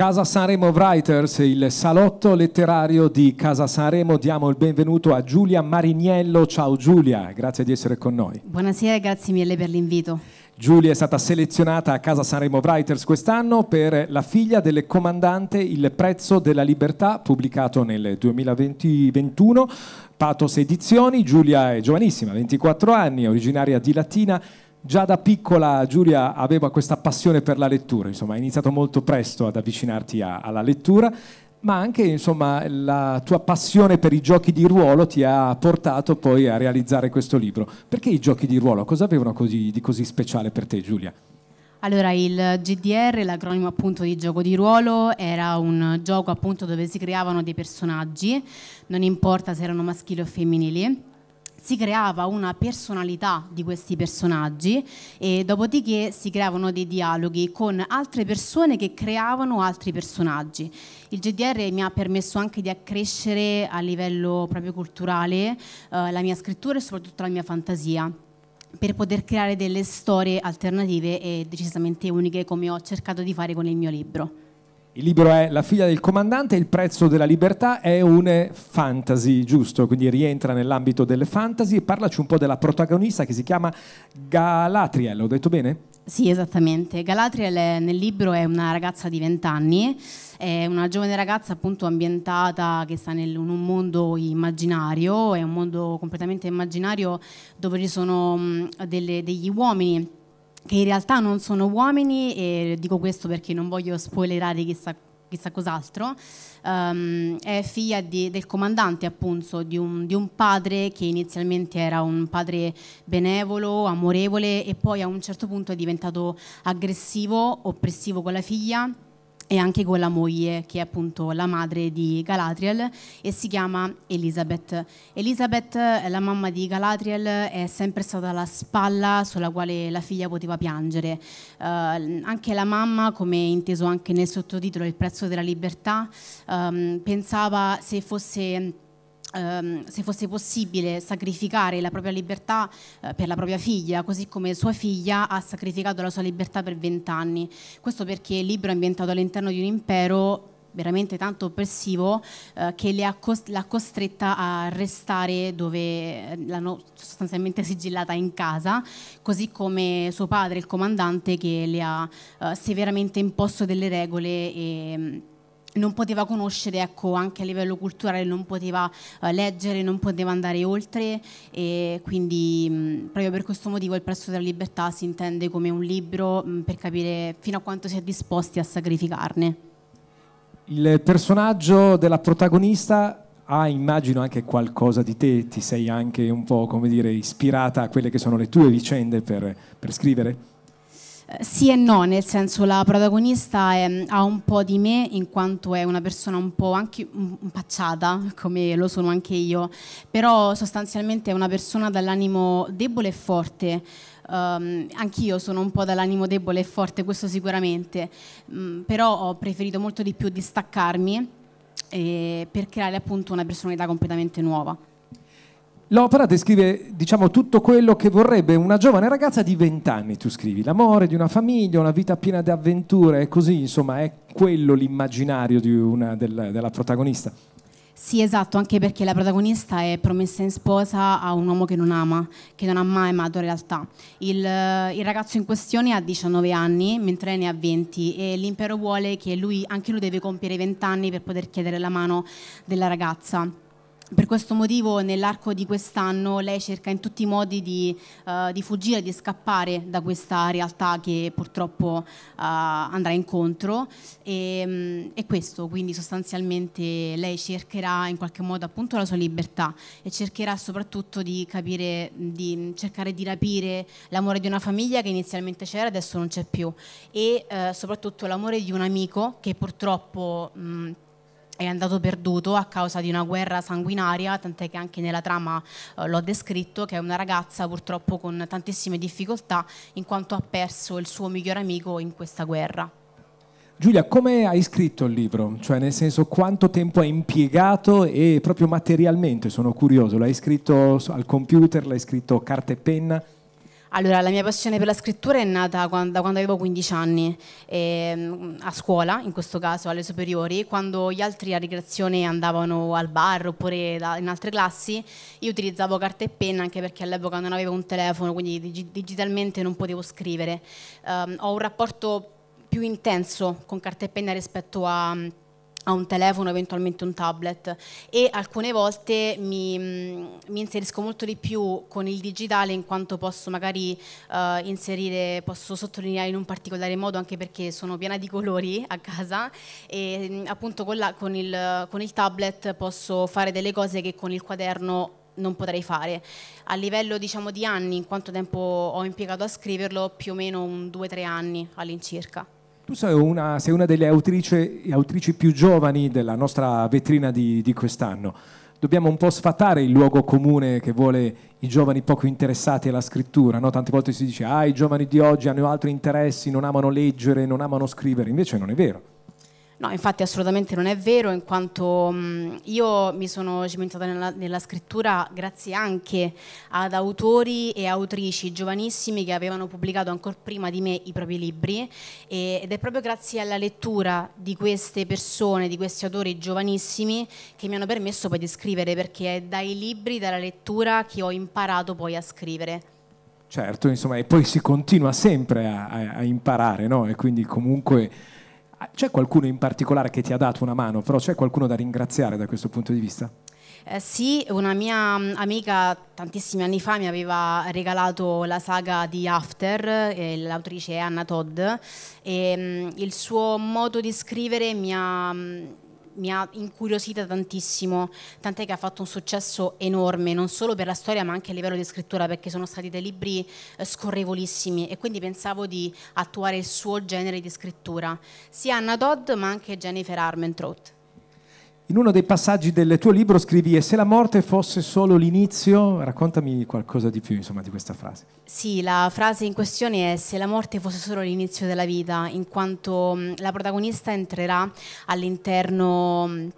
Casa Sanremo Writers, il salotto letterario di Casa Sanremo, diamo il benvenuto a Giulia Mariniello. Ciao Giulia, grazie di essere con noi. Buonasera e grazie mille per l'invito. Giulia è stata selezionata a Casa Sanremo Writers quest'anno per La figlia del comandante, il prezzo della libertà, pubblicato nel 2021, Patos Edizioni. Giulia è giovanissima, 24 anni, originaria di Latina Già da piccola Giulia aveva questa passione per la lettura, insomma, hai iniziato molto presto ad avvicinarti a, alla lettura, ma anche insomma, la tua passione per i giochi di ruolo ti ha portato poi a realizzare questo libro. Perché i giochi di ruolo? Cosa avevano così, di così speciale per te Giulia? Allora, il GDR, l'acronimo appunto di gioco di ruolo, era un gioco appunto dove si creavano dei personaggi, non importa se erano maschili o femminili, si creava una personalità di questi personaggi e dopodiché si creavano dei dialoghi con altre persone che creavano altri personaggi. Il GDR mi ha permesso anche di accrescere a livello proprio culturale eh, la mia scrittura e soprattutto la mia fantasia per poter creare delle storie alternative e decisamente uniche come ho cercato di fare con il mio libro. Il libro è La figlia del comandante, il prezzo della libertà, è un fantasy, giusto? Quindi rientra nell'ambito delle fantasy parlaci un po' della protagonista che si chiama Galatriel, ho detto bene? Sì, esattamente. Galatriel è, nel libro è una ragazza di 20 anni, è una giovane ragazza appunto ambientata che sta in un mondo immaginario, è un mondo completamente immaginario dove ci sono delle, degli uomini che in realtà non sono uomini, e dico questo perché non voglio spoilerare chissà, chissà cos'altro, um, è figlia di, del comandante appunto, di un, di un, padre che inizialmente era un padre benevolo, amorevole e poi a un certo punto è diventato aggressivo, oppressivo con la figlia e anche con la moglie che è appunto la madre di Galadriel e si chiama Elizabeth. Elizabeth, la mamma di Galadriel, è sempre stata la spalla sulla quale la figlia poteva piangere. Eh, anche la mamma, come inteso anche nel sottotitolo Il prezzo della libertà, ehm, pensava se fosse ehm, se fosse possibile sacrificare la propria libertà eh, per la propria figlia, così come sua figlia ha sacrificato la sua libertà per vent'anni. Questo perché il libro è ambientato all'interno di un impero veramente tanto oppressivo eh, che l'ha cost- costretta a restare dove eh, l'hanno sostanzialmente sigillata in casa, così come suo padre, il comandante, che le ha eh, severamente imposto delle regole e mm, non poteva conoscere ecco, anche a livello culturale, non poteva eh, leggere, non poteva andare oltre e quindi mh, mm, proprio per questo motivo il prezzo della libertà si intende come un libro mh, mm, per capire fino a quanto si è disposti a sacrificarne. Il personaggio della protagonista ha, immagino, anche qualcosa di te, ti sei anche un po', come dire, ispirata a quelle che sono le tue vicende per, per scrivere? Sì e no, nel senso la protagonista è, mm, ha un po' di me in quanto è una persona un po' anche impacciata, come lo sono anche io, però sostanzialmente è una persona dall'animo debole e forte. Um, anch'io sono un po' dall'animo debole e forte, questo sicuramente, um, però ho preferito molto di più distaccarmi eh, per creare appunto una personalità completamente nuova. L'opera descrive, diciamo, tutto quello che vorrebbe una giovane ragazza di 20 anni, tu scrivi, l'amore di una famiglia, una vita piena di avventure, è così, insomma, è quello l'immaginario una, del, della protagonista. Sì, esatto, anche perché la protagonista è promessa in sposa a un uomo che non ama, che non ha mai amato in realtà. Il, il ragazzo in questione ha 19 anni, mentre ne ha 20 e l'impero vuole che lui, anche lui deve compiere 20 anni per poter chiedere la mano della ragazza. Per questo motivo nell'arco di quest'anno lei cerca in tutti i modi di, uh, di, fuggire, di scappare da questa realtà che purtroppo uh, andrà incontro e, um, è questo, quindi sostanzialmente lei cercherà in qualche modo appunto la sua libertà e cercherà soprattutto di capire, di cercare di rapire l'amore di una famiglia che inizialmente c'era adesso non c'è più e uh, soprattutto l'amore di un amico che purtroppo... Um, è andato perduto a causa di una guerra sanguinaria, tant'è che anche nella trama eh, l'ho descritto, che è una ragazza purtroppo con tantissime difficoltà in quanto ha perso il suo miglior amico in questa guerra. Giulia, come hai scritto il libro? Cioè, nel senso, quanto tempo hai impiegato e proprio materialmente, sono curioso, l'hai scritto al computer, l'hai scritto carta e penna? Allora, la mia passione per la scrittura è nata quando, da quando avevo 15 anni, e, ehm, a scuola, in questo caso alle superiori, quando gli altri a ricreazione andavano al bar oppure da, in altre classi, io utilizzavo carta e penna anche perché all'epoca non avevo un telefono, quindi dig digitalmente non potevo scrivere. Um, ho un rapporto più intenso con carta e penna rispetto a a un telefono, eventualmente un tablet e alcune volte mi, mm, mi, inserisco molto di più con il digitale in quanto posso magari eh, inserire, posso sottolineare in un particolare modo anche perché sono piena di colori a casa e mm, appunto con, la, con, il, con il tablet posso fare delle cose che con il quaderno non potrei fare. A livello diciamo, di anni, in quanto tempo ho impiegato a scriverlo, più o meno un 2-3 anni all'incirca. Tu sei una, sei una delle autrice, autrici più giovani della nostra vetrina di, di quest'anno dobbiamo un po' sfatare il luogo comune che vuole i giovani poco interessati alla scrittura. No? Tante volte si dice, ah, i giovani di oggi hanno altri interessi, non amano leggere, non amano scrivere. Invece non è vero. No, infatti assolutamente non è vero, in quanto mh, mm, io mi sono cimentata nella, nella, scrittura grazie anche ad autori e autrici giovanissimi che avevano pubblicato ancora prima di me i propri libri e, ed è proprio grazie alla lettura di queste persone, di questi autori giovanissimi che mi hanno permesso poi di scrivere perché è dai libri, dalla lettura che ho imparato poi a scrivere. Certo, insomma, e poi si continua sempre a, a, a imparare, no? E quindi comunque c'è qualcuno in particolare che ti ha dato una mano, però c'è qualcuno da ringraziare da questo punto di vista? Eh sì, una mia mm, amica tantissimi anni fa mi aveva regalato la saga di After, eh, l'autrice è Anna Todd, e mh, mm, il suo modo di scrivere mi ha... Mh, mm, mi ha incuriosita tantissimo, tant'è che ha fatto un successo enorme, non solo per la storia ma anche a livello di scrittura, perché sono stati dei libri eh, scorrevolissimi e quindi pensavo di attuare il suo genere di scrittura, sia Anna Dodd ma anche Jennifer Armentrout. In uno dei passaggi del tuo libro scrivi e se la morte fosse solo l'inizio, raccontami qualcosa di più insomma, di questa frase. Sì, la frase in questione è se la morte fosse solo l'inizio della vita, in quanto mm, la protagonista entrerà all'interno mm,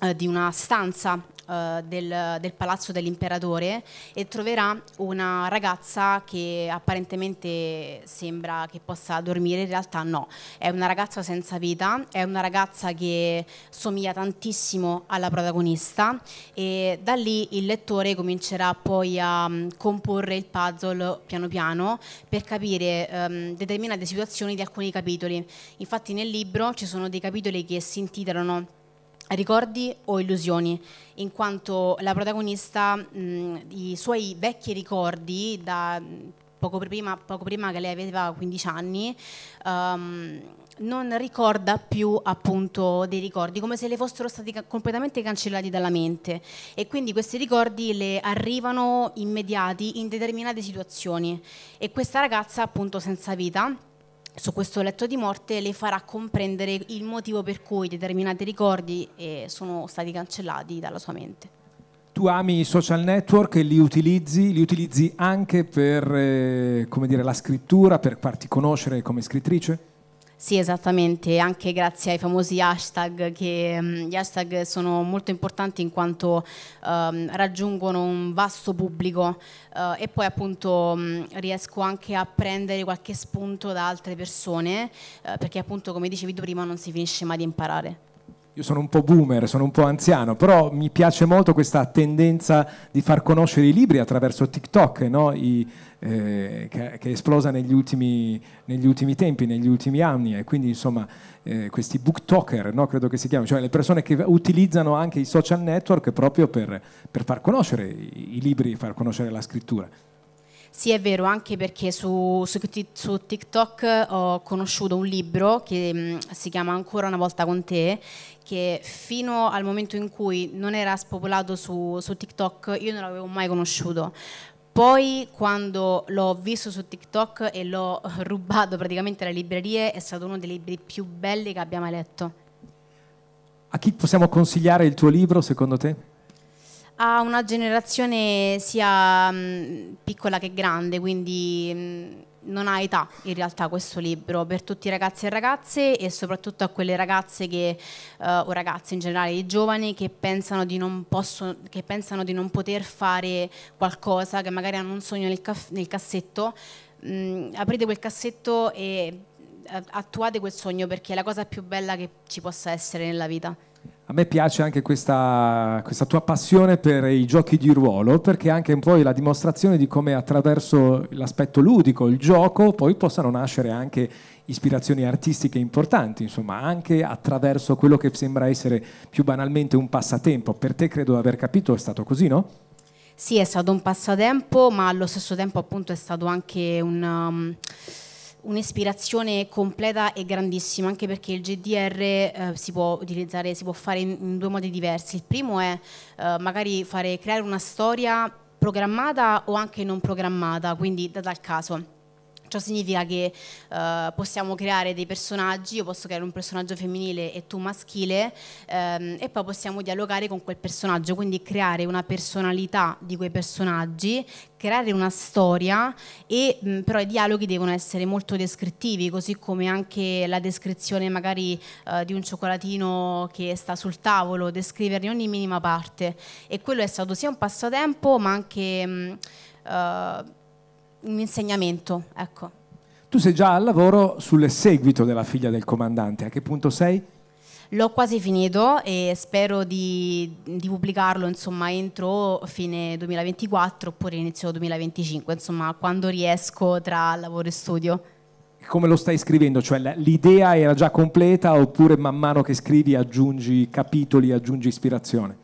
eh, di una stanza eh, del, del, palazzo dell'imperatore e troverà una ragazza che apparentemente sembra che possa dormire, in realtà no, è una ragazza senza vita, è una ragazza che somiglia tantissimo alla protagonista e da lì il lettore comincerà poi a mm, comporre il puzzle piano piano per capire ehm, determinate situazioni di alcuni capitoli. Infatti nel libro ci sono dei capitoli che si intitolano ricordi o illusioni, in quanto la protagonista mh, i suoi vecchi ricordi da poco prima, poco prima che lei aveva 15 anni um, non ricorda più appunto dei ricordi, come se le fossero stati completamente cancellati dalla mente e quindi questi ricordi le arrivano immediati in determinate situazioni e questa ragazza appunto senza vita su questo letto di morte le farà comprendere il motivo per cui determinati ricordi eh, sono stati cancellati dalla sua mente. Tu ami i social network e li utilizzi, li utilizzi anche per eh, dire, la scrittura, per farti conoscere come scrittrice? Sì, esattamente, anche grazie ai famosi hashtag, che mm, gli hashtag sono molto importanti in quanto ehm, raggiungono un vasto pubblico eh, e poi appunto mh, mm, riesco anche a prendere qualche spunto da altre persone, eh, perché appunto come dicevi tu prima non si finisce mai di imparare io sono un po' boomer, sono un po' anziano, però mi piace molto questa tendenza di far conoscere i libri attraverso TikTok, no? I, eh, che, che, è esplosa negli ultimi, negli ultimi, tempi, negli ultimi anni, e quindi insomma eh, questi booktalker, no? credo che si chiamino, cioè le persone che utilizzano anche i social network proprio per, per far conoscere i libri, far conoscere la scrittura. Sì, è vero, anche perché su, su, su TikTok eh, ho conosciuto un libro che mh, mm, si chiama Ancora una volta con te, che fino al momento in cui non era spopolato su, su TikTok io non l'avevo mai conosciuto. Poi quando l'ho visto su TikTok e l'ho rubato praticamente alle librerie è stato uno dei libri più belli che abbiamo letto. A chi possiamo consigliare il tuo libro secondo te? a una generazione sia mh, mm, piccola che grande, quindi mh, mm, non ha età in realtà questo libro, per tutti i ragazzi e ragazze e soprattutto a quelle ragazze che, uh, o ragazze in generale, i giovani che pensano, posso, che pensano, di non poter fare qualcosa, che magari hanno un sogno nel, caff- nel cassetto, mh, mm, aprite quel cassetto e eh, attuate quel sogno perché è la cosa più bella che ci possa essere nella vita. A me piace anche questa, questa, tua passione per i giochi di ruolo, perché è anche poi la dimostrazione di come attraverso l'aspetto ludico, il gioco, poi possano nascere anche ispirazioni artistiche importanti, insomma, anche attraverso quello che sembra essere più banalmente un passatempo. Per te credo di aver capito, è stato così, no? Sì, è stato un passatempo, ma allo stesso tempo appunto è stato anche un... Um un'ispirazione completa e grandissima, anche perché il GDR eh, si può utilizzare, si può fare in, in due modi diversi. Il primo è eh, magari fare, creare una storia programmata o anche non programmata, quindi data al caso. Ciò significa che eh, possiamo creare dei personaggi, io posso creare un personaggio femminile e tu maschile ehm, e poi possiamo dialogare con quel personaggio, quindi creare una personalità di quei personaggi, creare una storia e mh, mm, però i dialoghi devono essere molto descrittivi, così come anche la descrizione magari eh, di un cioccolatino che sta sul tavolo, descriverne ogni minima parte e quello è stato sia un passatempo ma anche... Mh, mm, eh, un insegnamento. Ecco. Tu sei già al lavoro sul seguito della figlia del comandante, a che punto sei? L'ho quasi finito e spero di, di, pubblicarlo insomma, entro fine 2024 oppure inizio 2025, insomma quando riesco tra lavoro e studio. Come lo stai scrivendo? Cioè l'idea era già completa oppure man mano che scrivi aggiungi capitoli, aggiungi ispirazione?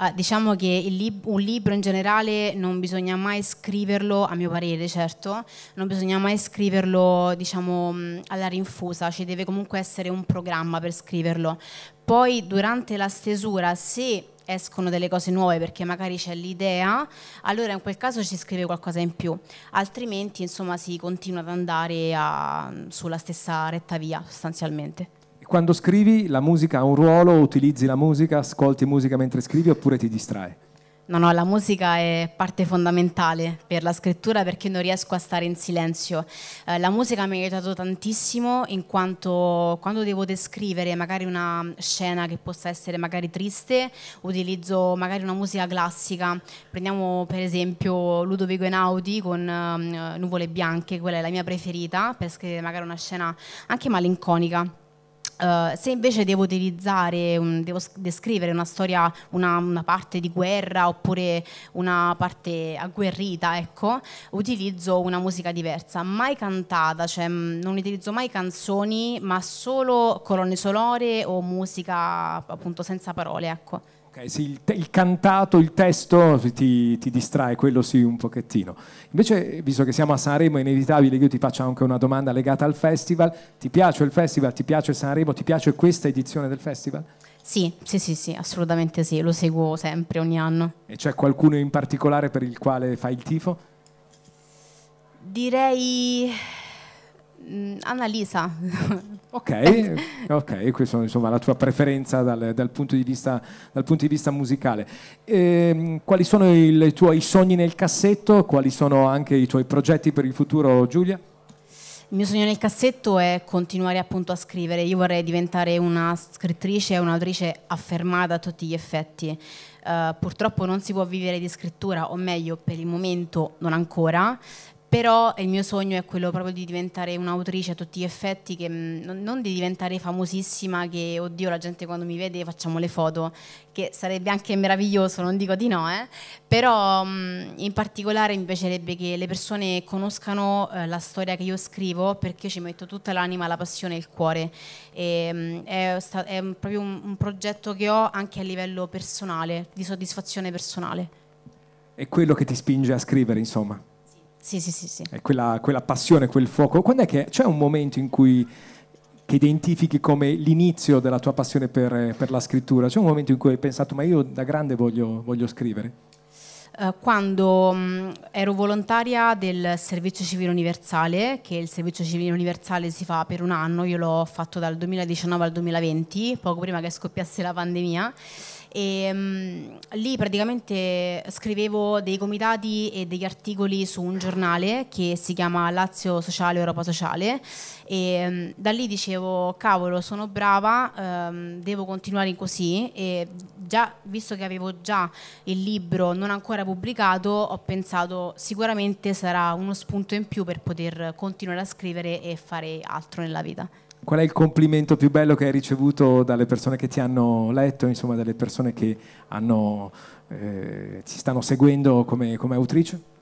Uh, diciamo che lib un libro in generale non bisogna mai scriverlo, a mio parere certo, non bisogna mai scriverlo diciamo, mm, alla rinfusa, ci deve comunque essere un programma per scriverlo. Poi durante la stesura, se escono delle cose nuove perché magari c'è l'idea, allora in quel caso ci scrive qualcosa in più, altrimenti insomma si continua ad andare a, mm, sulla stessa retta via sostanzialmente quando scrivi la musica ha un ruolo, utilizzi la musica, ascolti musica mentre scrivi oppure ti distrae? No, no, la musica è parte fondamentale per la scrittura perché non riesco a stare in silenzio. Eh, la musica mi ha aiutato tantissimo in quanto quando devo descrivere magari una scena che possa essere magari triste, utilizzo magari una musica classica. Prendiamo per esempio Ludovico Einaudi con eh, Nuvole Bianche, quella è la mia preferita, per scrivere magari una scena anche malinconica eh, se invece devo utilizzare, un, devo descrivere una storia, una, una, parte di guerra oppure una parte agguerrita, ecco, utilizzo una musica diversa, mai cantata, cioè mm, non utilizzo mai canzoni, ma solo colonne sonore o musica appunto senza parole, ecco sì, il, te, il, cantato, il testo ti, ti, distrae, quello sì un pochettino. Invece, visto che siamo a Sanremo, è inevitabile che io ti faccia anche una domanda legata al festival. Ti piace il festival? Ti piace Sanremo? Ti piace questa edizione del festival? Sì, sì, sì, sì, assolutamente sì, lo seguo sempre, ogni anno. E c'è qualcuno in particolare per il quale fai il tifo? Direi Mm, Annalisa. Ok, ok, questa è la tua preferenza dal, dal, punto, di vista, dal punto, di vista, musicale. E, ehm, quali sono i tuoi sogni nel cassetto? Quali sono anche i tuoi progetti per il futuro, Giulia? Il mio sogno nel cassetto è continuare appunto a scrivere. Io vorrei diventare una scrittrice e un'autrice affermata a tutti gli effetti. Uh, purtroppo non si può vivere di scrittura, o meglio, per il momento non ancora, però il mio sogno è quello proprio di diventare un'autrice a tutti gli effetti, che, non di diventare famosissima, che oddio la gente quando mi vede facciamo le foto, che sarebbe anche meraviglioso, non dico di no, eh? però in particolare mi piacerebbe che le persone conoscano eh, la storia che io scrivo perché ci metto tutta l'anima, la passione e il cuore. E, è, è, proprio un, un progetto che ho anche a livello personale, di soddisfazione personale. È quello che ti spinge a scrivere, insomma. Sì, sì, sì. sì. Eh, quella, quella, passione, quel fuoco. Quando è che c'è un momento in cui che identifichi come l'inizio della tua passione per, per la scrittura? C'è un momento in cui hai pensato, ma io da grande voglio, voglio scrivere? Eh, quando mm, ero volontaria del servizio civile universale, che il servizio civile universale si fa per un anno, io l'ho fatto dal 2019 al 2020, poco prima che scoppiasse la pandemia e mh, mm, lì praticamente scrivevo dei comitati e degli articoli su un giornale che si chiama Lazio Sociale Europa Sociale e mh, mm, da lì dicevo cavolo sono brava, ehm, devo continuare così e già visto che avevo già il libro non ancora pubblicato ho pensato sicuramente sarà uno spunto in più per poter continuare a scrivere e fare altro nella vita qual è il complimento più bello che hai ricevuto dalle persone che ti hanno letto, insomma, dalle persone che hanno, eh, ci stanno seguendo come, come autrice?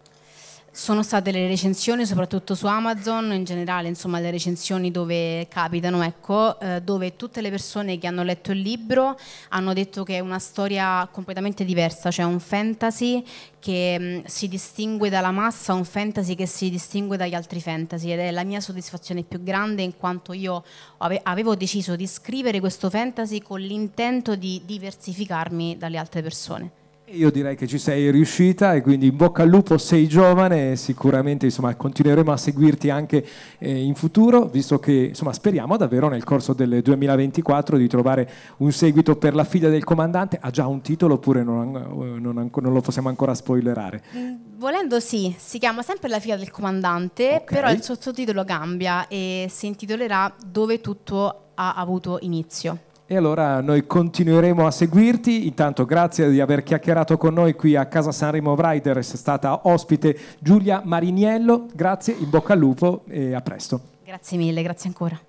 sono state le recensioni, soprattutto su Amazon, in generale, insomma, le recensioni dove capitano, ecco, eh, dove tutte le persone che hanno letto il libro hanno detto che è una storia completamente diversa, cioè un fantasy che mh, mm, si distingue dalla massa, un fantasy che si distingue dagli altri fantasy ed è la mia soddisfazione più grande in quanto io ave avevo deciso di scrivere questo fantasy con l'intento di diversificarmi dalle altre persone. Io direi che ci sei riuscita e quindi in bocca al lupo, sei giovane e sicuramente insomma, continueremo a seguirti anche eh, in futuro, visto che insomma, speriamo davvero nel corso del 2024 di trovare un seguito per la figlia del comandante. Ha già un titolo oppure non, eh, non, non lo possiamo ancora spoilerare? Mm, volendo sì, si chiama sempre La figlia del comandante, okay. però il sottotitolo cambia e si intitolerà Dove tutto ha avuto inizio. E allora noi continueremo a seguirti, intanto grazie di aver chiacchierato con noi qui a Casa Sanremo Rider, è stata ospite Giulia Mariniello, grazie, in bocca al lupo e a presto. Grazie mille, grazie ancora.